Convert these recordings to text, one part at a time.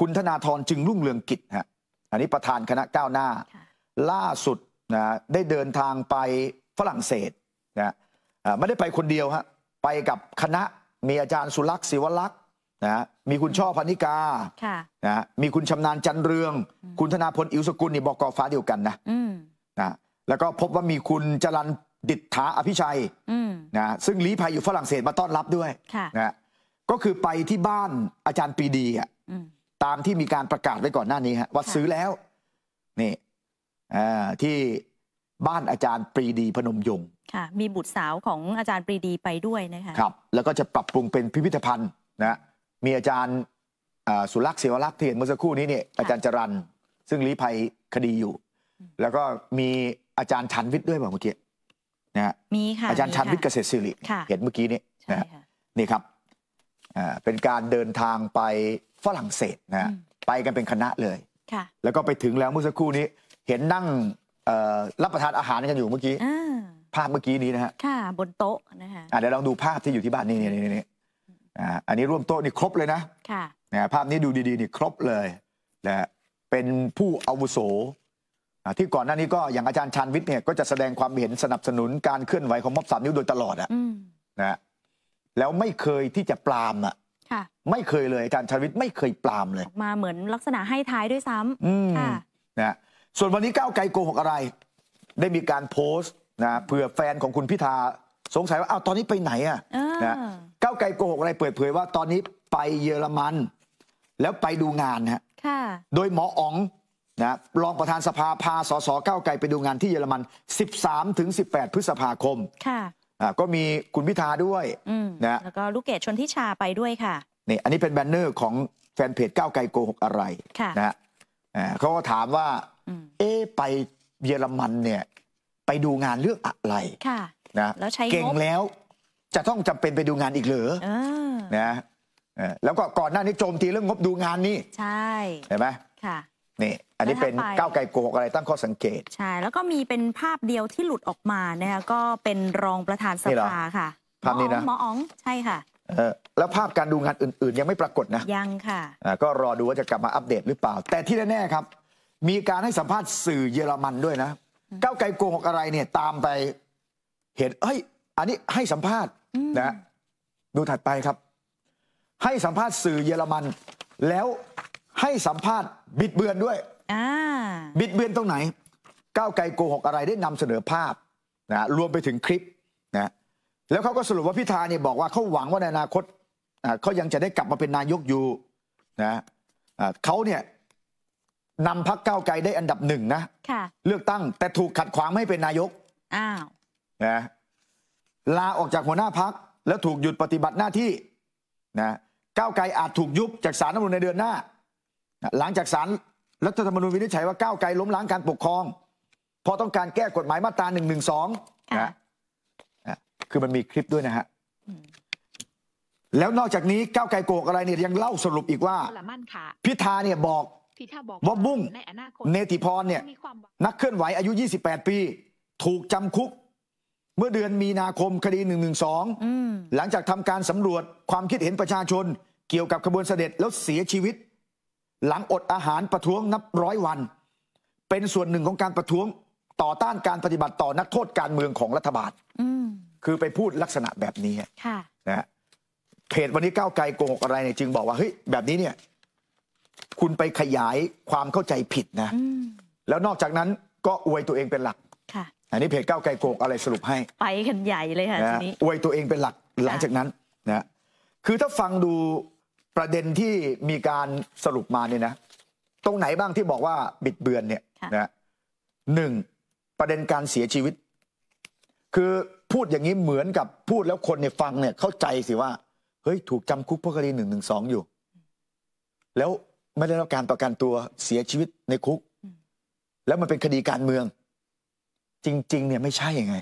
คุณธนาธรจึงรุ่งเรืองกิจฮะอันนี้ประธานคณะก้าวหน้า ล่าสุดนะได้เดินทางไปฝรั่งเศสนะไม่ได้ไปคนเดียวฮะไปกับคณะมีอาจารย์สุลักษ์ศิวลักษ์นะมีคุณช่อพนิกาค่ะนะมีคุณชำนาญจันเรือง คุณธนาพลอิวสกุลนี่บอกกอฟ้าเดียวกันนะนะแล้วก็พบว่ามีคุณจรันดิษฐาอภิชัยนะซึ่งลีภัยอยู่ฝรั่งเศสมาต้อนรับด้วยนะก็คือไปที่บ้านอาจารย์ปีดีอ่ะตามที่มีการประกาศไว้ก่อนหน้านี้ฮะว่าซื้อแล้วนี่ที่บ้านอาจารย์ปรีดีพนมยงค์่ะมีบุตรสาวของอาจารย์ปรีดีไปด้วยนะคะครับ แล้วก็จะปรับปรุงเป็นพิพิธภัณฑ์นะมีอาจารย์สุรักษ์เสวรักษ์เทียนเมื่อสักครู่นี้เนี่ยอาจารย์จรันซึ่งลี้ภัยคดีอยู่ แล้วก็มีอาจารย์ชันวิทย์ด้วยเมื่อกี้นะมีค่ะอาจารย์ชันวิทย์เกษตรศิริเห็นเมื่อกี้นี้นะนี่ครับเป็นการเดินทางไปฝรั่งเศสนะไปกันเป็นคณะเลยแล้วก็ไปถึงแล้วเมื่อสักครู่นี้เห็นนั่งรับประทานอาหารกันอยู่เมื่อกี้ภาพเมื่อกี้นี้นะฮะค่ะบนโต๊ะนะคะเดี๋ยวลองดูภาพที่อยู่ที่บ้านนี่นี่นี่อันนี้ร่วมโต๊ะนี่ครบเลยนะค่ะนะภาพนี้ดูดีๆนี่ครบเลยนะเป็นผู้อาวุโสที่ก่อนหน้านี้ก็อย่างอาจารย์ชันวิทย์เนี่ยก็จะแสดงความเห็นสนับสนุนการเคลื่อนไหวของม็อบสามนิ้วโดยตลอดอ่ะนะแล้วไม่เคยที่จะปรามอ่ะ ไม่เคยเลยอาจารย์ชาวิทย์ไม่เคยปรามเลย มาเหมือนลักษณะให้ท้ายด้วยซ้ำค่ะนะส่วนวันนี้ก้าวไกลโกหกอะไร ได้มีการโพสต์นะเผื่อแฟนของคุณพิธา สงสัยว่าเอาตอนนี้ไปไหนอ่ะนะก้าวไกลโกหกอะไรเปิดเผยว่าตอนนี้ไปเยอรมัน แล้วไปดูงานฮะโดยหมออ๋องนะรองประธานสภาพาสสก้าวไกลไปดูงานที่เยอรมัน 13-18 พฤษภาคม ค่ะก็มีคุณพิธาด้วยนะแล้วก็ลูกเกดชนทิชาไปด้วยค่ะนี่อันนี้เป็นแบนเนอร์ของแฟนเพจก้าวไกลโกหกอะไรนะเขาก็ถามว่าเอ๊ไปเยอรมันเนี่ยไปดูงานเรื่องอะไรนะแล้วเก่งแล้วจะต้องจำเป็นไปดูงานอีกเหรอนะแล้วก็ก่อนหน้านี้โจมตีเรื่องงบดูงานนี่ ใช่เห็นไหมค่ะนี่อันนี้เป็นก้าวไกลโกกอะไร ตั้งข้อสังเกต ใช่ แล้วก็มีเป็นภาพเดียวที่หลุดออกมานะคะก็เป็นรองประธานสภาค่ะภาพนี้นะหมออ๋องใช่ค่ะแล้วภาพการดูงานอื่นๆ ยังไม่ปรากฏนะ ยังค่ะก็รอดูว่าจะกลับมาอัปเดตหรือเปล่า แต่ที่แน่ๆครับ มีการให้สัมภาษณ์สื่อเยอรมันด้วยนะก้าวไกลโกงอะไรเนี่ยตามไปเห็นเอ้ยอันนี้ให้สัมภาษณ์นะ ดูถัดไปครับ ให้สัมภาษณ์สื่อเยอรมัน แล้วให้สัมภาษณ์บิดเบือนด้วย บิดเบือนตรงไหน ก้าวไกลโกหกอะไรได้นำเสนอภาพนะรวมไปถึงคลิปนะแล้วเขาก็สรุปว่าพิธาเนี่ยบอกว่าเขาหวังว่าในอนาคตเขายังจะได้กลับมาเป็นนายกอยู่นะเขาเนี่ยนำพักเก้าไกลได้อันดับหนึ่งนะเลือกตั้งแต่ถูกขัดขวางไม่เป็นนายกอ้าวนะลาออกจากหัวหน้าพัก แล้วถูกหยุดปฏิบัติหน้าที่นะก้าวไกลอาจถูกยุบจากสารน้ำมนในเดือนหน้าหลังจากศาลรัฐธรรมนูญวินิจฉัยว่าก้าวไกลล้มล้างการปกครองพอต้องการแก้กฎหมายมาตราหนึ่งหนึ่งสองนะคือมันมีคลิปด้วยนะฮะแล้วนอกจากนี้ก้าวไกลโกกอะไรเนี่ยยังเล่าสรุปอีกว่าพิธาเนี่ยบอกว่าบุ้งเนติพรเนี่ยนักเคลื่อนไหวอายุ 28 ปี ถูกจำคุกเมื่อเดือนมีนาคมคดี 112หลังจากทำการสำรวจความคิดเห็นประชาชนเกี่ยวกับขบวนเสด็จแล้วเสียชีวิตหลังอดอาหารประท้วงนับร้อยวัน เป็นส่วนหนึ่งของการประท้วงต่อต้านการปฏิบัติต่อนักโทษการเมืองของรัฐบาลคือไปพูดลักษณะแบบนี้นะเพจวันนี้ก้าวไกลโกงอะไรเนี่ยจึงบอกว่าเฮ้ยแบบนี้เนี่ย คุณไปขยายความเข้าใจผิดนะแล้วนอกจากนั้นก็อวยตัวเองเป็นหลักอันนี้เพจก้าวไกลโกงอะไรสรุปให้ ไปกันใหญ่เลยค่ะทีนี้อวยตัวเองเป็นหลักหลังจากนั้นนะคือถ้าฟังดูประเด็นที่มีการสรุปมาเนี่ยนะตรงไหนบ้างที่บอกว่าบิดเบือนเนี่ยนะหนึ่งประเด็นการเสียชีวิต คือพูดอย่างนี้เหมือนกับพูดแล้วคนเนี่ยฟังเนี่ยเข้าใจสิว่า เฮ้ยถูกจำคุกเพราะคดีหนึ่งหนึ่งสองอยู่ แล้วไม่ได้รับการประกันตัวเสียชีวิตในคุก แล้วมันเป็นคดีการเมือง จริง ๆ เนี่ยไม่ใช่ยังไง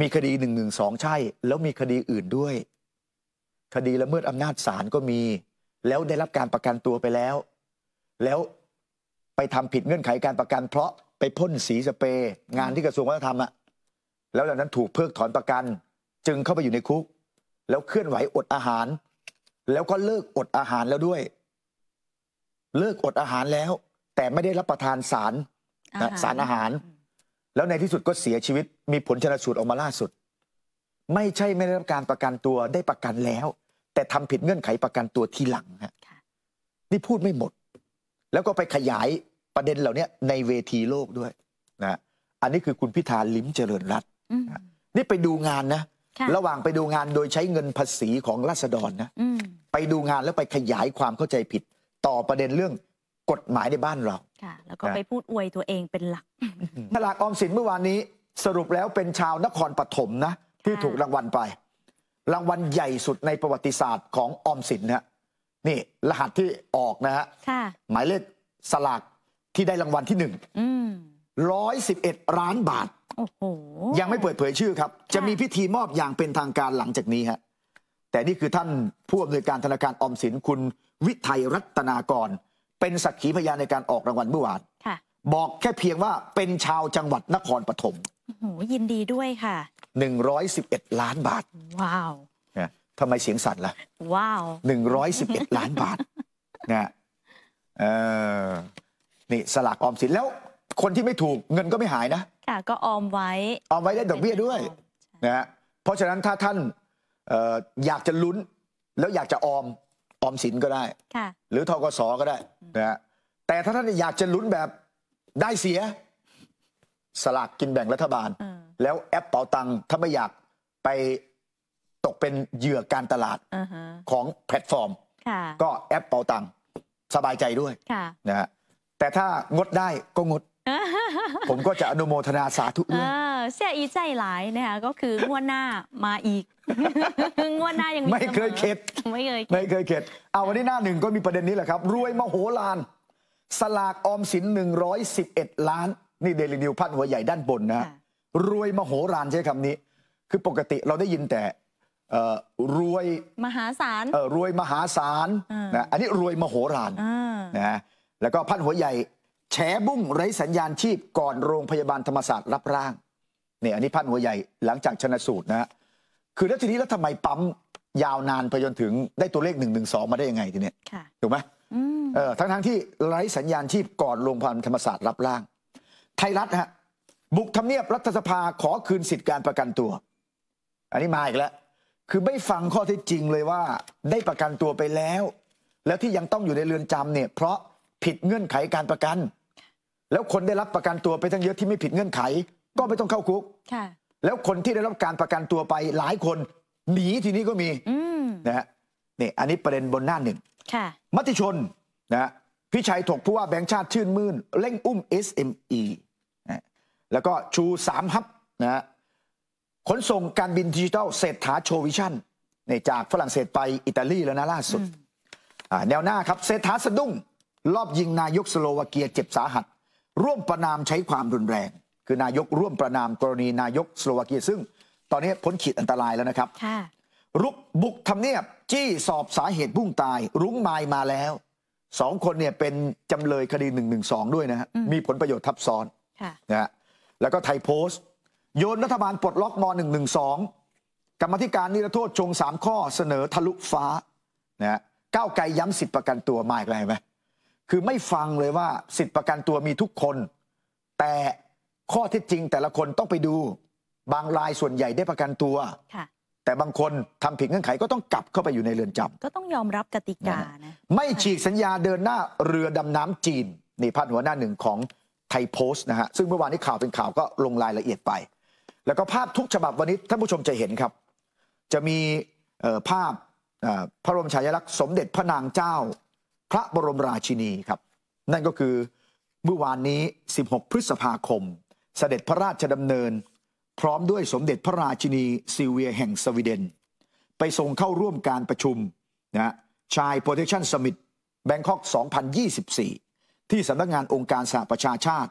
มีคดีหนึ่งหนึ่งสองใช่ แล้วมีคดีอื่นด้วยคดีละเมิดอำนาจศาลก็มีแล้วได้รับการประกันตัวไปแล้ว แล้วไปทำผิดเงื่อนไขการประกันเพราะไปพ่นสีสเปรย์งานที่กระทรวงวัฒนธรรมอะแล้วหลังนั้นถูกเพิกถอนประกัน จึงเข้าไปอยู่ในคุก แล้วเคลื่อนไหวอดอาหาร แล้วก็เลิกอดอาหารแล้วด้วย เลิกอดอาหารแล้วแต่ไม่ได้รับประทานสารสารอาหาร แล้วในที่สุดก็เสียชีวิตมีผลชนสูตรออกมาล่าสุดไม่ใช่ไม่ได้รับการประกันตัวได้ประกันแล้ว แต่ทำผิดเงื่อนไขประกันตัวทีหลังฮะนี่พูดไม่หมด แล้วก็ไปขยายประเด็นเหล่านี้ในเวทีโลกด้วยนะอันนี้คือคุณพิธาลิ้มเจริญรัตน์นี่ไปดูงานนะ ระหว่างไปดูงานโดยใช้เงินภาษีของราษฎรนะไปดูงานแล้วไปขยายความเข้าใจผิดต่อประเด็นเรื่องกฎหมายในบ้านเราแล้วก็ไปพูดอวยตัวเองเป็นหลักตลาดออมสินเมื่อวานนี้สรุปแล้วเป็นชาวนครปฐมนะที่ถูกรางวัลไป รางวัลใหญ่สุดในประวัติศาสตร์ของออมสินนะนี่รหัสที่ออกนะฮะหมายเลขสลาก ที่ได้รางวัลที่หนึ่งร้อยสิบเอ็ดล้านบาท ยังไม่เปิดเผยชื่อครับ จะมีพิธีมอบอย่างเป็นทางการหลังจากนี้ฮะแต่นี่คือท่านผู้อำนวยการธนาคารออมสินคุณวิทัยรัตนากร เป็นสักขีพยานในการออกรางวัลเมื่อวานบอกแค่เพียงว่าเป็นชาวจังหวัดนครปฐมโอ้โหยินดีด้วยค่ะ111ล้านบาท ว้าวนะทำไมเสียงสั่นล่ะว้าว 111 ล้านบาทนะเออนี่สลากออมสินแล้ว คนที่ไม่ถูกเงินก็ไม่หายนะค่ะก็ออมไว้ออมไว้ได้ดอกเบี้ยด้วยนะฮะเพราะฉะนั้นถ้าท่านออยากจะลุ้นแล้วอยากจะออมออมสินก็ได้หรือทกศก็ได้นะฮะแต่ถ้าท่านอยากจะลุ้นแบบได้เสียสลากกินแบ่งรัฐบาลแล้วแอปเป่าตังค์ถ้าไม่อยากไปตกเป็นเหยื่อการตลาดอของแพลตฟอร์มก็แอปเป่าตังค์สบายใจด้วยนะฮะแต่ถ้างดได้ก็งด ผมก็จะอนุโมทนาสาธุด้วยอเสียอีใจหลายนะคะก็คืองวดหน้ามาอีกงวดหน้ายังไม่เคยเข็ดไม่เคยไม่เคยเข็ดเอาวันนี้หน้าหนึ่งก็มีประเด็นนี้แหละครับรวยมโหฬานสลากออมสิน111 ล้าน นี่เดลินิวพันหัวใหญ่ด้านบนนะฮะรวยมโหฬารใช้คำนี้ คือปกติเราได้ยินแต่รวยมหาศาลรวยมหาศาลนะอันนี้รวยมโหฬารนะแล้วก็พันหัวใหญ่แฉบุ้งไร้สัญญาณชีพก่อนโรงพยาบาลธรรมศาสตร์รับร่างเนี่ยอันนี้พันหัวใหญ่หลังจากชนะสูตรนะฮะคือแล้วทีนี้แล้วทำไมปั๊มยาวนานไปจนถึงได้ตัวเลขหนึมาได้ยังไงทีเนี้ยถูกไหมเออทั้งทั้งที่ไร้สัญญาณชีพก่อนโรงพยาบาลธรรมศาสตร์รับร่างไทยรัฐฮะบุกทำเนียบรัฐสภาขอคืนสิทธิการประกันตัว อันนี้มาอีกแล้ว คือไม่ฟังข้อเท็จจริงเลยว่า ได้ประกันตัวไปแล้ว แล้วที่ยังต้องอยู่ในเรือนจำเนี่ย เพราะผิดเงื่อนไขการประกัน แล้วคนได้รับประกันตัวไปทั้งเยอะที่ไม่ผิดเงื่อนไข ก็ไม่ต้องเข้าคุก แล้วคนที่ได้รับการประกันตัวไป หลายคนหนีทีนี้ก็มีนะฮะนี่อันนี้ประเด็นบนหน้าหนึ่งมติชนนะพิชัยถกผู้ว่าแบงค์ชาติชื่นมื่น เร่งอุ้ม SME แล้วก็ชู3ฮับนะฮะขนส่งการบินดิจิทัลเศรษฐาโชวิชั่นนี่จากฝรั่งเศสไปอิตาลีแล้วนะ ล่าสุด แนวหน้าครับเศรษฐาสะดุ้ง รอบยิงนายกสโลวาเกียเจ็บสาหัส ร่วมประนามใช้ความรุนแรง คือนายกร่วมประนามกรณีนายกสโลวาเกียซึ่งตอนนี้พ้นขีดอันตรายแล้วนะครับรุกบุกทำเนียบจี้สอบสาเหตุบุ้งตายรุ้งไมมาแล้วสองคนเนี่ยเป็นจำเลยคดีหนึ่งหนึ่งสองด้วยนะฮะมีผลประโยชน์ทับซ้อนนะฮะแล้วก็ไทยโพสต์โยนรัฐบาลปลดล็อกม .112 กรรมธิการนิรโทษชง3ข้อเสนอทะลุฟ้านะฮะก้าวไกลย้ำสิทธิประกันตัวมาอีกแล้วไหมคือไม่ฟังเลยว่าสิทธิประกันตัวมีทุกคน แต่ข้อเท็จจริงแต่ละคนต้องไปดูบางรายส่วนใหญ่ได้ประกันตัว แต่บางคนทำผิดเงื่อนไขก็ต้องกลับเข้าไปอยู่ในเรือนจำก็ต้องยอมรับกติกานะไม่ฉีกสัญญาเดินหน้าเรือดำน้ำจีนนี่พาดหัวหน้าหนึ่งของไทยโพสต์นะฮะซึ่งเมื่อวานนี้ข่าวเป็นข่าวก็ลงรายละเอียดไป แล้วก็ภาพทุกฉบับวันนี้ท่านผู้ชมจะเห็นครับจะมีภาพพระบรมฉายาลักษณ์สมเด็จพระนางเจ้าพระบรมราชินีครับนั่นก็คือเมื่อวานนี้ 16 พฤษภาคม เสด็จพระราชดำเนิน พร้อมด้วยสมเด็จพระราชินีซิเวียแห่งสวีเดนไปทรงเข้าร่วมการประชุมนะชายโปรเทคชั่นสมิธแบงคอก2024ที่สำนักงานองค์การสหประชาชาติ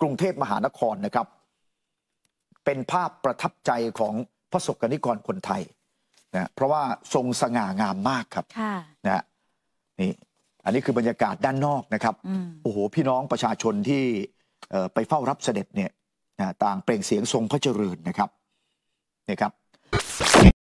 กรุงเทพมหานครนะครับ เป็นภาพประทับใจของพระศกนิกรคนไทยนะเพราะว่าทรงสง่างามมากครับนะนี่ อันนี้คือบรรยากาศด้านนอกนะครับ โอ้โหพี่น้องประชาชนที่ไปเฝ้ารับเสด็จเนี่ยต่างเปล่งเสียงทรงพระเจริญนะครับนี่ครับ